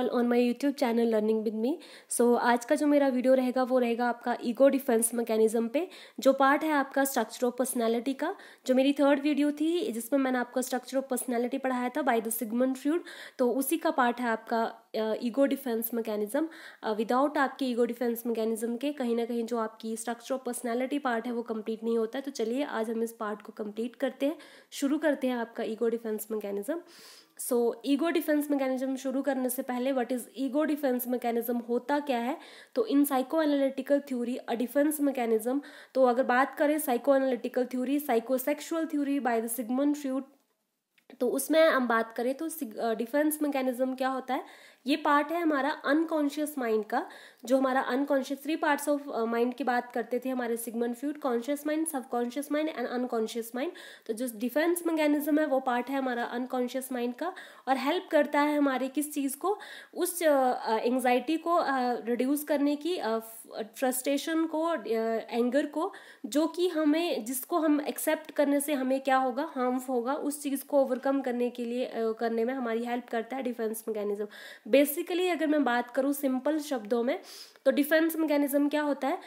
all on my YouTube channel learning with me so आज का जो मेरा वीडियो रहेगा वो रहेगा आपका ईगो डिफेंस मैकेनिज्म पे जो पार्ट है आपका स्ट्रक्चर ऑफ पर्सनैलिटी का जो मेरी थर्ड वीडियो थी जिसमें मैंने आपका स्ट्रक्चर ऑफ पर्सनैलिटी पढ़ाया था बाय द सिगमेंट फ्यूड तो उसी का पार्ट है आपका ईगो डिफेंस मैकेनिज्म विदाउट आपके ईगो डिफेंस मैकेनिज्म के कहीं ना कहीं जो आपकी स्ट्रक्चर ऑफ पर्सनैलिटी पार्ट है वो कम्प्लीट नहीं होता है तो चलिए आज हम इस पार्ट को कम्प्लीट करते हैं शुरू करते हैं आपका ego defence mechanism so ego defence mechanism शुरू करने से पहले what is ego defence mechanism होता क्या है तो in psychoanalytical theory a defence mechanism तो अगर बात करें psychoanalytical theory psychosexual theory by the Sigmund Freud तो उसमें हम बात करें तो डिफेंस मैकेनिज्म क्या होता है ये पार्ट है हमारा अनकॉन्शियस माइंड का जो हमारा unconscious three parts of mind की बात करते थे हमारे Sigmund Freud conscious mind subconscious mind and unconscious mind तो जो डिफेंस मैकेनिज्म है वो पार्ट है हमारा अनकॉन्शियस माइंड का और हेल्प करता है हमारे किस चीज़ को उस एंग्जाइटी uh, uh, को रिड्यूस uh, करने की फ्रस्ट्रेशन को एंगर को जो कि हमें जिसको हम एक्सेप्ट करने से हमें क्या होगा हार्म होगा उस चीज़ को ओवरकम करने के लिए करने में हमारी हेल्प करता है डिफेंस मैकेनिज्म बेसिकली अगर मैं बात करूँ सिंपल शब्दों में तो डिफेंस मैकेनिज्म क्या होता है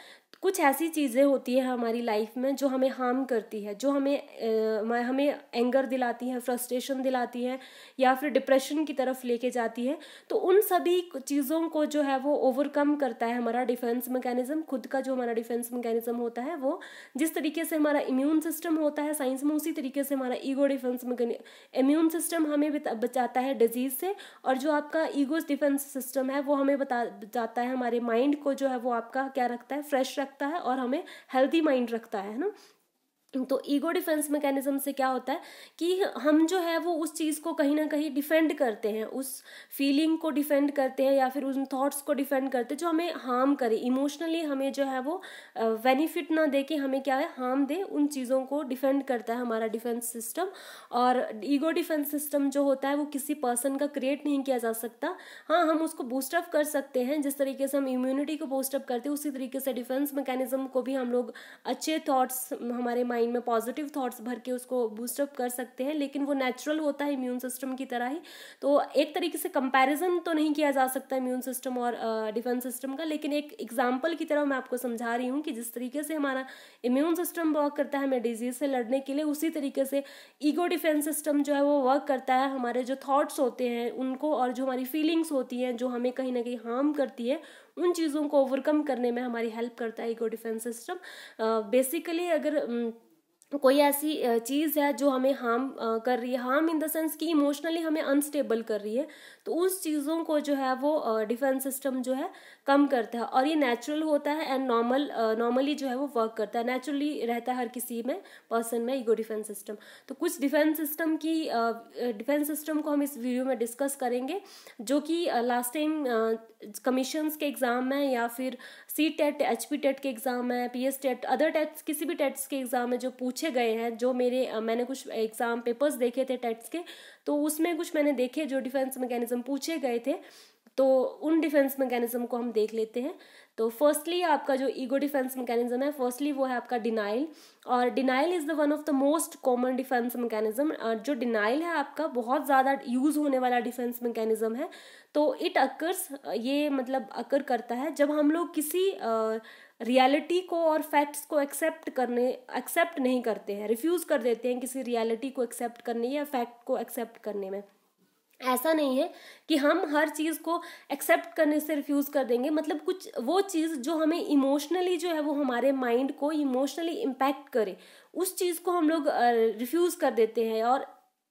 कुछ ऐसी चीज़ें होती है हमारी लाइफ में जो हमें हार्म करती है जो हमें हमें एंगर दिलाती है फ्रस्ट्रेशन दिलाती है या फिर डिप्रेशन की तरफ लेके जाती है तो उन सभी चीज़ों को जो है वो ओवरकम करता है हमारा डिफेंस मैकेनिज्म खुद का जो हमारा डिफेंस मैकेनिज्म होता है वो जिस तरीके से हमारा इम्यून सिस्टम होता है साइंस में उसी तरीके से हमारा ईगो डिफेंस इम्यून सिस्टम हमें बचाता है डिजीज़ से और जो आपका ईगो डिफेंस सिस्टम है वो हमें बता बचाता है हमारे माइंड माइंड को जो है वो आपका क्या रखता है फ्रेश रखता है और हमें हेल्दी माइंड रखता है ना तो ईगो डिफेंस मैकेनिज्म से क्या होता है कि हम जो है वो उस चीज़ को कहीं ना कहीं डिफेंड करते हैं उस फीलिंग को डिफेंड करते हैं या फिर उन थॉट्स को डिफेंड करते हैं जो हमें हार्म करे इमोशनली हमें जो है वो बेनिफिट ना दे के हमें क्या है हार्म दे उन चीज़ों को डिफेंड करता है हमारा डिफेंस सिस्टम और ईगो डिफेंस सिस्टम जो होता है वो किसी पर्सन का क्रिएट नहीं किया जा सकता हाँ हम उसको बूस्टअप कर सकते हैं जिस तरीके से हम इम्यूनिटी को बूस्टअप करते हैं उसी तरीके से डिफेंस मैकेनिज्म को भी हम लोग अच्छे थाट्स हमारे माइंड माइंड में पॉजिटिव थॉट्स भर के उसको बूस्टअप कर सकते हैं लेकिन वो नेचुरल होता है इम्यून सिस्टम की तरह ही तो एक तरीके से कंपैरिजन तो नहीं किया जा सकता इम्यून सिस्टम और डिफेंस uh, सिस्टम का लेकिन एक एग्जाम्पल की तरह मैं आपको समझा रही हूँ कि जिस तरीके से हमारा इम्यून सिस्टम वर्क करता है हमें डिजीज से लड़ने के लिए उसी तरीके से ईगो डिफेंस सिस्टम जो है वो वर्क करता है हमारे जो थाट्स होते हैं उनको और जो हमारी फीलिंग्स होती हैं जो हमें कहीं ना कहीं हार्म करती है उन चीज़ों को ओवरकम करने में हमारी हेल्प करता है ईगो डिफेंस सिस्टम बेसिकली अगर तो कोई ऐसी चीज़ है जो हमें हार्म कर रही है हार्म इन द सेंस कि इमोशनली हमें अनस्टेबल कर रही है तो उस चीज़ों को जो है वो डिफेंस सिस्टम जो है कम करता है और ये नेचुरल होता है एंड नॉर्मल नॉर्मली जो है वो वर्क करता है नेचुरली रहता है हर किसी में पर्सन में ईगो डिफेंस सिस्टम तो कुछ डिफेंस सिस्टम की डिफेंस सिस्टम को हम इस वीडियो में डिस्कस करेंगे जो कि लास्ट टाइम कमीशन के एग्ज़ाम में या फिर C TET H P TET के एग्ज़ाम है P S TET other TETs किसी भी टेट्स e के एग्ज़ाम है जो पूछे पूछे गए हैं जो मेरे मैंने कुछ एग्ज़ाम पेपर्स देखे थे टेट्स के तो उसमें कुछ मैंने देखे जो डिफेंस मैकेनिज्म पूछे गए थे तो उन डिफेंस मैकेनिज्म को हम देख लेते हैं तो फर्स्टली आपका जो ईगो डिफेंस मैकेनिज्म है फर्स्टली वो है आपका डिनाइल और denial is the one of the most common defence mechanism जो डिनाइल है आपका बहुत ज़्यादा यूज़ होने वाला डिफेंस मैकेनिज्म है तो इट अकर्स ये मतलब अकर करता है जब हम लोग किसी uh, रियलिटी को और फैक्ट्स को एक्सेप्ट करने एक्सेप्ट नहीं करते हैं रिफ्यूज़ कर देते हैं किसी रियलिटी को एक्सेप्ट करने या फैक्ट को एक्सेप्ट करने में ऐसा नहीं है कि हम हर चीज़ को एक्सेप्ट करने से रिफ्यूज़ कर देंगे मतलब कुछ वो चीज़ जो हमें इमोशनली जो है वो हमारे माइंड को इमोशनली इम्पैक्ट करे उस चीज़ को हम लोग रिफ्यूज़ कर देते हैं और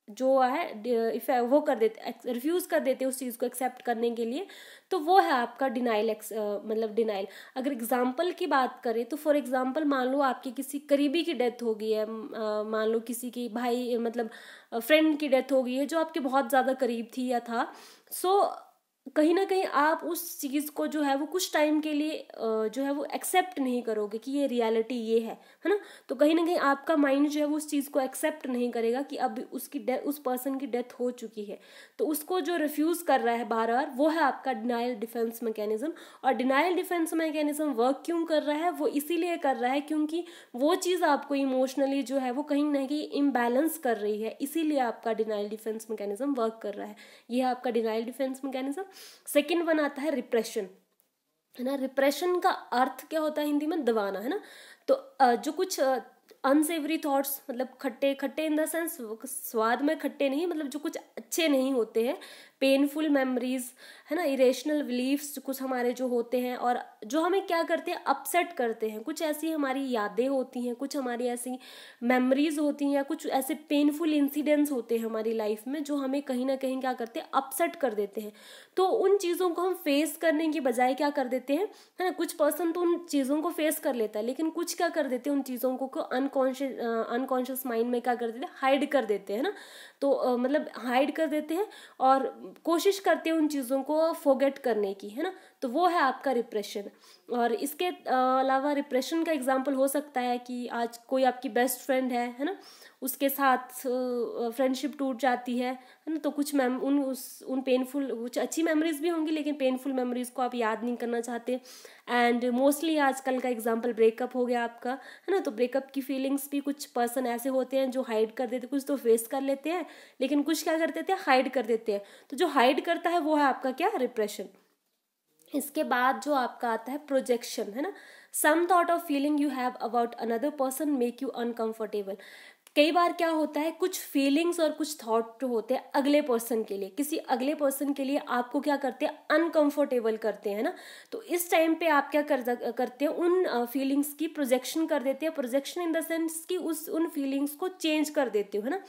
जो है इफ वो कर देते रिफ्यूज़ कर देते उस चीज़ को एक्सेप्ट करने के लिए तो वो है आपका डिनाइल मतलब डिनाइल अगर एग्जाम्पल की बात करें तो फॉर एग्जाम्पल मान लो आपके किसी करीबी की डेथ हो गई है मान लो किसी की भाई मतलब फ्रेंड की डेथ हो गई है जो आपके बहुत ज़्यादा करीब थी या था सो so, कहीं ना कहीं आप उस चीज़ को जो है वो कुछ टाइम के लिए जो है वो एक्सेप्ट नहीं करोगे कि ये रियलिटी ये है है ना तो कहीं ना कहीं आपका माइंड जो है वो उस चीज़ को एक्सेप्ट नहीं करेगा कि अब उसकी डेथ उस पर्सन की डेथ हो चुकी है तो उसको जो रिफ्यूज़ कर रहा है बार बार वो है आपका डिनाइल डिफेंस मैकेनिज्म और डिनाइल डिफेंस मैकेनिज्म वर्क क्यों कर रहा है वो इसीलिए कर रहा है क्योंकि वो चीज़ आपको इमोशनली जो है वो कहीं ना कहीं इम्बैलेंस कर रही है इसीलिए आपका डिनाइल डिफेंस मैकेनिज्म वर्क कर रहा है यह है आपका denial defence mechanism second one आता है रिप्रेशन है ना रिप्रेशन का अर्थ क्या होता है हिंदी में दबाना है ना तो जो कुछ अनसेवरी थॉट्स मतलब खट्टे खट्टे इन द सेंस स्वाद में खट्टे नहीं मतलब जो कुछ अच्छे नहीं होते हैं पेनफुल मेमोरीज है ना इरेशनल बिलीफ्स कुछ हमारे जो होते हैं और जो हमें क्या करते हैं अपसेट करते हैं कुछ ऐसी हमारी यादें होती हैं कुछ हमारी ऐसी मेमोरीज होती हैं या कुछ ऐसे पेनफुल इंसिडेंट्स होते हैं हमारी लाइफ में जो हमें कहीं ना कहीं क्या करते हैं अपसेट कर देते हैं तो उन चीज़ों को हम फेस करने के बजाय क्या कर देते हैं है ना कुछ पर्सन तो उन चीज़ों को फेस कर लेता है लेकिन कुछ क्या कर देते हैं उन चीज़ों को अनकॉन्शियस अनकॉन्शियस माइंड में क्या कर देते हैं हाइड कर देते हैं ना तो मतलब हाइड कर देते हैं और कोशिश करते हैं उन चीज़ों को फोगेट करने की है ना तो वो है आपका रिप्रेशन और इसके अलावा रिप्रेशन का एग्जाम्पल हो सकता है कि आज कोई आपकी बेस्ट फ्रेंड है है ना उसके साथ फ्रेंडशिप टूट जाती है है ना तो कुछ मैम उन उस उन पेनफुल कुछ अच्छी मेमोरीज भी होंगी लेकिन पेनफुल मेमोरीज को आप याद नहीं करना चाहते एंड मोस्टली आजकल का एग्जाम्पल ब्रेकअप हो गया आपका है ना तो ब्रेकअप की फीलिंग्स भी कुछ पर्सन ऐसे होते हैं जो हाइड कर देते कुछ तो फेस कर लेते हैं लेकिन कुछ क्या करते थे हाइड कर देते हैं तो जो हाइड करता है वो है आपका क्या रिप्रेशन इसके बाद जो आपका आता है प्रोजेक्शन है ना some thought of feeling you have about another person make you uncomfortable कई बार क्या होता है कुछ फीलिंग्स और कुछ थॉट होते हैं अगले पर्सन के लिए किसी अगले पर्सन के लिए आपको क्या करते हैं अनकंफर्टेबल करते हैं ना तो इस टाइम पे आप क्या कर, करते हैं उन फीलिंग्स की प्रोजेक्शन कर देते हैं प्रोजेक्शन इन द सेंस कि उस उन फीलिंग्स को चेंज कर देते हो है ना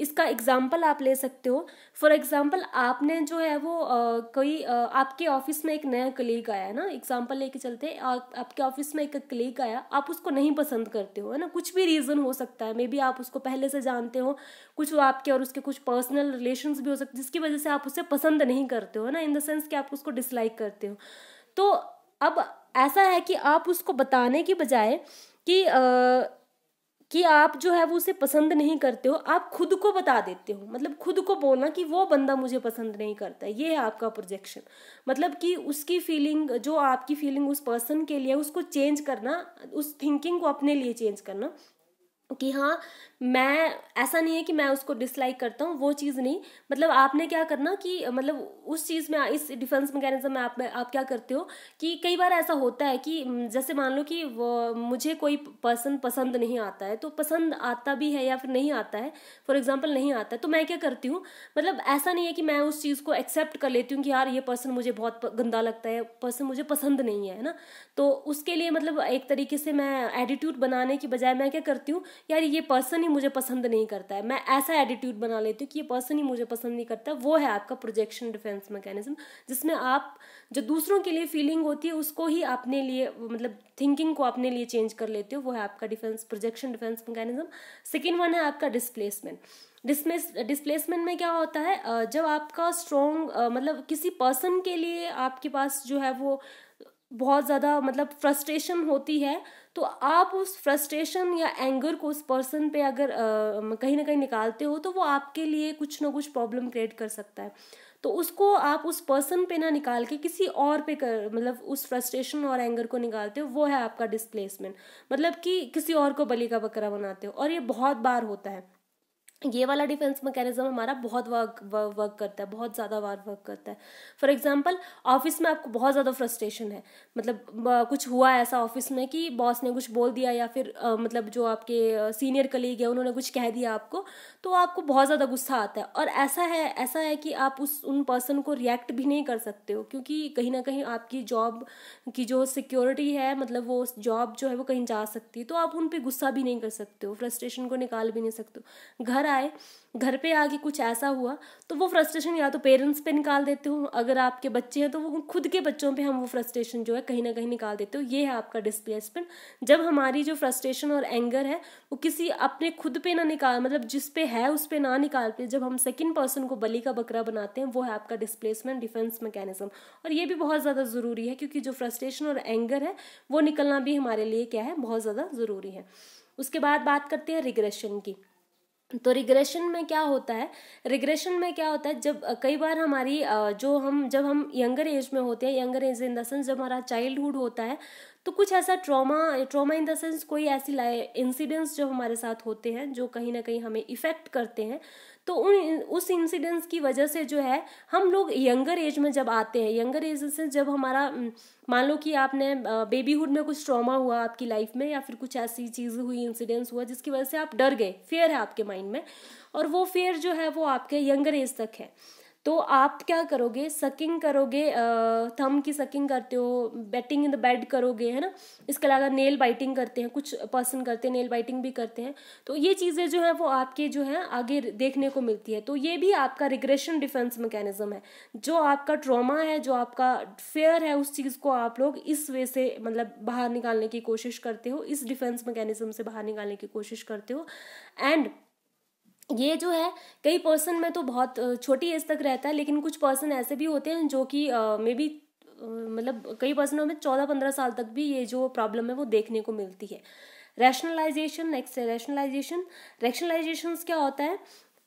इसका एग्जाम्पल आप ले सकते हो फॉर एग्जाम्पल आपने जो है वो आ, कोई आ, आपके ऑफिस में एक नया कलीग आया है ना एग्जाम्पल लेके चलते आप, आपके ऑफिस में एक कलीग आया आप उसको नहीं पसंद करते हो है ना कुछ भी रीज़न हो सकता है मे बी आप उसको पहले से जानते हो कुछ आपके और उसके कुछ पर्सनल रिलेशन भी हो सकते जिसकी वजह से आप उसे पसंद नहीं करते हो ना इन द सेंस कि आप उसको डिसलाइक करते हो तो अब ऐसा है कि आप उसको बताने की बजाय कि आ, कि आप जो है वो उसे पसंद नहीं करते हो आप खुद को बता देते हो मतलब खुद को बोलना कि वो बंदा मुझे पसंद नहीं करता ये है आपका प्रोजेक्शन मतलब कि उसकी फीलिंग जो आपकी फीलिंग उस पर्सन के लिए उसको चेंज करना उस थिंकिंग को अपने लिए चेंज करना कि हाँ मैं ऐसा नहीं है कि मैं उसको डिसलाइक करता हूँ वो चीज़ नहीं मतलब आपने क्या करना कि मतलब उस चीज़ में इस डिफेंस मैकेनिज्म में आप आप क्या करते हो कि कई बार ऐसा होता है कि जैसे मान लो कि वो मुझे कोई पर्सन पसंद नहीं आता है तो पसंद आता भी है या फिर नहीं आता है फॉर एग्जाम्पल नहीं आता है तो मैं क्या करती हूँ मतलब ऐसा नहीं है कि मैं उस चीज़ को एक्सेप्ट कर लेती हूँ कि यार ये पर्सन मुझे बहुत गंदा लगता है पर्सन मुझे पसंद नहीं है ना तो उसके लिए मतलब एक तरीके से मैं एटीट्यूड बनाने की बजाय मैं क्या करती हूँ यार ये पर्सन ही मुझे पसंद नहीं करता है मैं ऐसा एटीट्यूड बना लेती हूँ कि ये पर्सन ही मुझे पसंद नहीं करता वो है आपका प्रोजेक्शन डिफेंस मैकेनिज्म जिसमें आप जो दूसरों के लिए फीलिंग होती है उसको ही अपने लिए मतलब थिंकिंग को अपने लिए चेंज कर लेते हो वो है आपका defence projection defence mechanism second one है आपका डिस्प्लेसमेंट डिस्प्लेस डिसप्लेसमेंट में क्या होता है जब आपका स्ट्रॉन्ग मतलब किसी पर्सन के लिए आपके पास जो है वो बहुत ज़्यादा मतलब फ्रस्ट्रेशन होती है तो आप उस फ्रस्ट्रेशन या एंगर को उस पर्सन पे अगर कहीं ना कहीं निकालते हो तो वो आपके लिए कुछ ना कुछ प्रॉब्लम क्रिएट कर सकता है तो उसको आप उस पर्सन पे ना निकाल के किसी और पे कर मतलब उस फ्रस्ट्रेशन और एंगर को निकालते हो वो है आपका डिस्प्लेसमेंट मतलब कि किसी और को बलि का बकरा बनाते हो और ये बहुत बार होता है ये वाला डिफेंस मैकेनिज्म हमारा बहुत वर्क वर्क करता है बहुत ज़्यादा बार वर्क करता है फॉर एग्जाम्पल ऑफिस में आपको बहुत ज़्यादा फ्रस्ट्रेशन है मतलब कुछ हुआ ऐसा ऑफिस में कि बॉस ने कुछ बोल दिया या फिर आ, मतलब जो आपके सीनियर कलीग है उन्होंने कुछ कह दिया आपको तो आपको बहुत ज़्यादा गुस्सा आता है और ऐसा है ऐसा है कि आप उस उन पर्सन को रिएक्ट भी नहीं कर सकते हो क्योंकि कहीं ना कहीं आपकी जॉब की जो सिक्योरिटी है मतलब वो जॉब जो है वो कहीं जा सकती है तो आप उन पर गुस्सा भी नहीं कर सकते हो फ्रस्ट्रेशन को निकाल भी नहीं सकते हो घर आए घर पे आके कुछ ऐसा हुआ तो वो फ्रस्ट्रेशन या तो पेरेंट्स पे निकाल देते हो अगर आपके बच्चे हैं तो वो खुद के बच्चों पे हम वो फ्रस्ट्रेशन जो है कहीं ना कहीं निकाल देते हो ये है आपका डिसप्लेसमेंट जब हमारी जो फ्रस्ट्रेशन और एंगर है वो किसी अपने खुद पे ना निकाल मतलब जिस पे है उस पर ना निकाल पे जब हम सेकेंड पर्सन को बली का बकरा बनाते हैं वो है आपका डिसप्लेसमेंट डिफेंस मैकेनिज्म और ये भी बहुत ज़्यादा ज़रूरी है क्योंकि जो फ्रस्ट्रेशन और एंगर है वो निकलना भी हमारे लिए क्या है बहुत ज़्यादा ज़रूरी है उसके बाद बात करते हैं रिग्रेशन की तो रिग्रेशन में क्या होता है रिग्रेशन में क्या होता है जब कई बार हमारी जो हम जब हम यंगर एज में होते हैं younger age in the sense जब हमारा चाइल्डहुड होता है तो कुछ ऐसा trauma trauma in the sense कोई ऐसी इंसिडेंट्स जो हमारे साथ होते हैं जो कहीं ना कहीं हमें इफ़ेक्ट करते हैं तो उन उस इंसिडेंस की वजह से जो है हम लोग यंगर एज में जब आते हैं यंगर एज से जब हमारा मान लो कि आपने बेबीहुड में कुछ ट्रॉमा हुआ आपकी लाइफ में या फिर कुछ ऐसी चीज़ हुई इंसिडेंस हुआ जिसकी वजह से आप डर गए फेयर है आपके माइंड में और वो फेयर जो है वो आपके यंगर एज तक है तो आप क्या करोगे सकिंग करोगे थम की सकिंग करते हो बैटिंग इन द बेड करोगे है ना इसके अलावा नेल बाइटिंग करते हैं कुछ पर्सन करते हैं नेल बाइटिंग भी करते हैं तो ये चीज़ें जो हैं वो आपके जो है आगे देखने को मिलती है तो ये भी आपका रिग्रेशन डिफेंस मैकेनिज्म है जो आपका ट्रॉमा है जो आपका फेयर है उस चीज़ को आप लोग इस वे से मतलब बाहर निकालने की कोशिश करते हो इस डिफेंस मैकेनिज्म से बाहर निकालने की कोशिश करते हो एंड ये जो है कई पर्सन में तो बहुत छोटी एज तक रहता है लेकिन कुछ पर्सन ऐसे भी होते हैं जो कि मे बी मतलब कई पर्सनों में चौदह पंद्रह साल तक भी ये जो प्रॉब्लम है वो देखने को मिलती है रैशनलाइजेशन नेक्स्ट है रैशनलाइजेशन रैशनलाइजेशन क्या होता है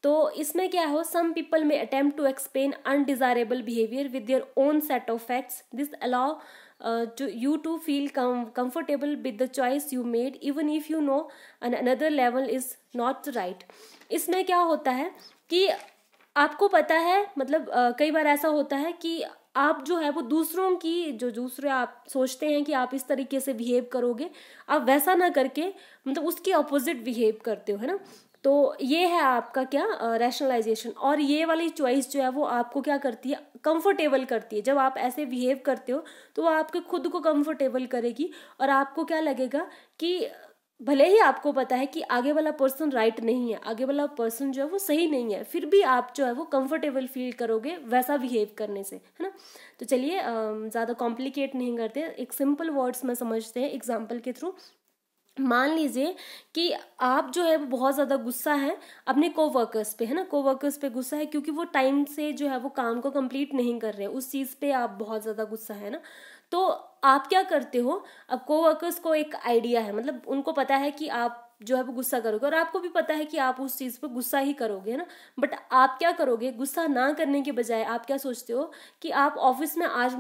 तो इसमें क्या हो सम पीपल में attempt to explain undesirable behaviour with your own set of facts this allow to you to feel comfortable with the choice you made even if you know on another level is not right इसमें क्या होता है कि आपको पता है मतलब आ, कई बार ऐसा होता है कि आप जो है वो दूसरों की जो दूसरे आप सोचते हैं कि आप इस तरीके से बिहेव करोगे आप वैसा ना करके मतलब उसके अपोजिट बिहेव करते हो है ना तो ये है आपका क्या रैशनलाइजेशन और ये वाली चॉइस जो है वो आपको क्या करती है कंफर्टेबल करती है जब आप ऐसे बिहेव करते हो तो वो आपके खुद को कंफर्टेबल करेगी और आपको क्या लगेगा कि भले ही आपको पता है कि आगे वाला पर्सन राइट नहीं है आगे वाला पर्सन जो है वो सही नहीं है फिर भी आप जो है वो कंफर्टेबल फील करोगे वैसा बिहेव करने से है ना तो चलिए ज़्यादा कॉम्प्लिकेट नहीं करते एक सिंपल वर्ड्स में समझते हैं एग्जाम्पल के थ्रू मान लीजिए कि आप जो है वो बहुत ज़्यादा गुस्सा है अपने कोवर्कर्स पे है ना कोवर्कर्स पे गुस्सा है क्योंकि वो टाइम से जो है वो काम को कंप्लीट नहीं कर रहे उस चीज़ पे आप बहुत ज़्यादा गुस्सा है ना तो आप क्या करते हो अब कोवर्कर्स को एक आइडिया है मतलब उनको पता है कि आप जो है वो गुस्सा करोगे और आपको भी पता है कि आप उस चीज़ पर गुस्सा ही करोगे ना बट आप क्या करोगे गुस्सा ना करने के बजाय आप क्या सोचते हो कि आप ऑफिस में आज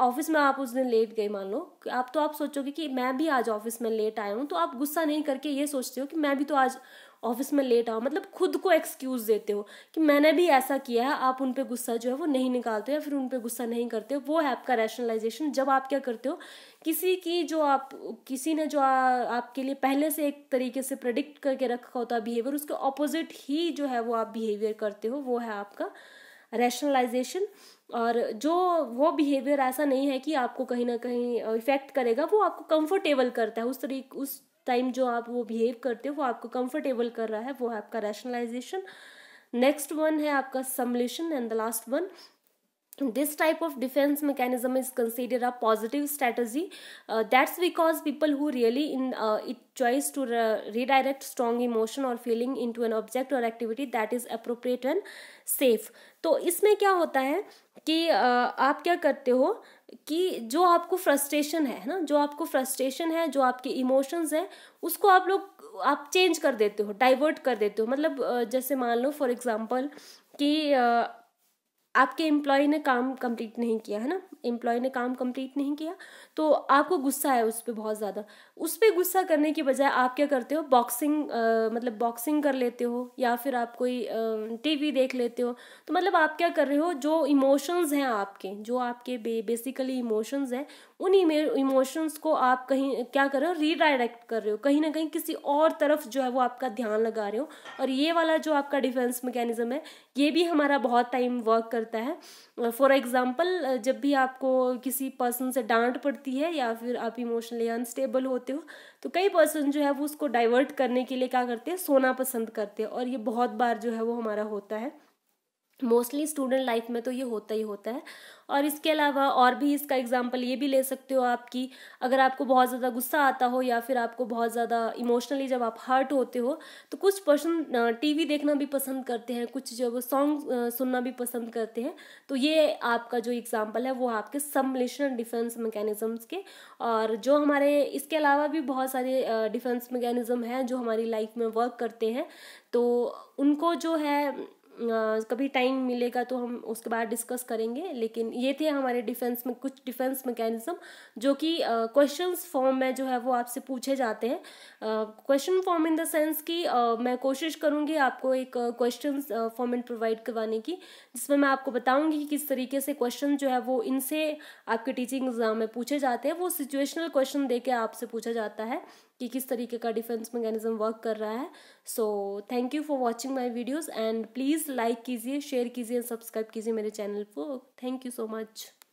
ऑफिस में आप उस दिन लेट गए मान लो कि आप तो आप सोचोगे कि मैं भी आज ऑफिस में लेट आया हूँ तो आप गुस्सा नहीं करके ये सोचते हो कि मैं भी तो आज ऑफिस में लेट आओ मतलब खुद को एक्सक्यूज़ देते हो कि मैंने भी ऐसा किया है आप उन पर गुस्सा जो है वो नहीं निकालते या फिर उन पर गुस्सा नहीं करते वो है आपका रैशनलाइजेशन जब आप क्या करते हो किसी की जो आप किसी ने जो आ, आपके लिए पहले से एक तरीके से प्रडिक्ट करके रखा होता है बिहेवियर उसके ऑपोजिट ही जो है वो आप बिहेवियर करते हो वो है आपका रैशनलाइजेशन और जो वो बिहेवियर ऐसा नहीं है कि आपको कहीं ना कहीं इफ़ेक्ट करेगा वो आपको कंफर्टेबल करता है उस तरीके उस टाइम जो आप वो बिहेव करते हो वो आपको कंफर्टेबल कर रहा है वो है आपका रैशनलाइजेशन नेक्स्ट वन है आपका sublimation and the last one this type of defence mechanism is consider a positive strategy that's because people who really in it choice to redirect strong emotion और feeling into an object और activity that is appropriate and safe तो इसमें क्या होता है कि uh, आप क्या करते हो uh, कि जो आपको फ्रस्ट्रेशन है ना जो आपको फ्रस्ट्रेशन है जो आपके इमोशंस हैं उसको आप लोग आप चेंज कर देते हो डाइवर्ट कर देते हो मतलब जैसे मान लो फॉर एग्जांपल कि आपके एम्प्लॉय ने काम कंप्लीट नहीं किया है ना एम्प्लॉय ने काम कंप्लीट नहीं किया तो आपको गुस्सा है उस पर बहुत ज़्यादा उस पर गुस्सा करने के बजाय आप क्या करते हो बॉक्सिंग आ, मतलब बॉक्सिंग कर लेते हो या फिर आप कोई टीवी देख लेते हो तो मतलब आप क्या कर रहे हो जो इमोशंस हैं आपके जो आपके बे, बेसिकली इमोशंस हैं उन इमोशंस को आप कहीं क्या कर रहे हो रीडायरेक्ट कर रहे हो कहीं ना कहीं किसी और तरफ जो है वो आपका ध्यान लगा रहे हो और ये वाला जो आपका डिफेंस मैकेनिज्म है ये भी हमारा बहुत टाइम वर्क करता है फॉर एग्जाम्पल जब भी आपको किसी पर्सन से डांट पड़ती है या फिर आप इमोशनली अनस्टेबल होते होते हो तो कई पर्सन जो है वो उसको डाइवर्ट करने के लिए क्या करते हैं सोना पसंद करते हैं और ये बहुत बार जो है वो हमारा होता है मोस्टली स्टूडेंट लाइफ में तो ये होता ही होता है और इसके अलावा और भी इसका एग्जाम्पल ये भी ले सकते हो आपकी अगर आपको बहुत ज़्यादा गुस्सा आता हो या फिर आपको बहुत ज़्यादा इमोशनली जब आप हर्ट होते हो तो कुछ पर्सन टीवी देखना भी पसंद करते हैं कुछ जो सॉन्ग सुनना भी पसंद करते हैं तो ये आपका जो एग्ज़ाम्पल है वो आपके सम्मिश्रण डिफेंस मैकेनिज़म्स के और जो हमारे इसके अलावा भी बहुत सारे डिफेंस मैकेनिज़म हैं जो हमारी लाइफ में वर्क करते हैं तो उनको जो है कभी टाइम मिलेगा तो हम उसके बाद डिस्कस करेंगे लेकिन ये थे हमारे डिफेंस में कुछ डिफेंस मैकेनिज्म जो कि क्वेश्चंस फॉर्म में जो है वो आपसे पूछे जाते हैं question form in the sense कि मैं कोशिश करूँगी आपको एक क्वेश्चन फॉर्मेट प्रोवाइड करवाने की जिसमें मैं आपको बताऊँगी कि किस तरीके से क्वेश्चन जो है वो इनसे आपके टीचिंग एग्जाम में पूछे जाते हैं वो सिचुएशनल क्वेश्चन दे के आपसे पूछा जाता है कि किस तरीके का डिफेंस मैकेनिज्म वर्क कर रहा है so thank you for watching my videos and please like कीजिए शेयर कीजिए सब्सक्राइब कीजिए मेरे चैनल को थैंक यू सो मच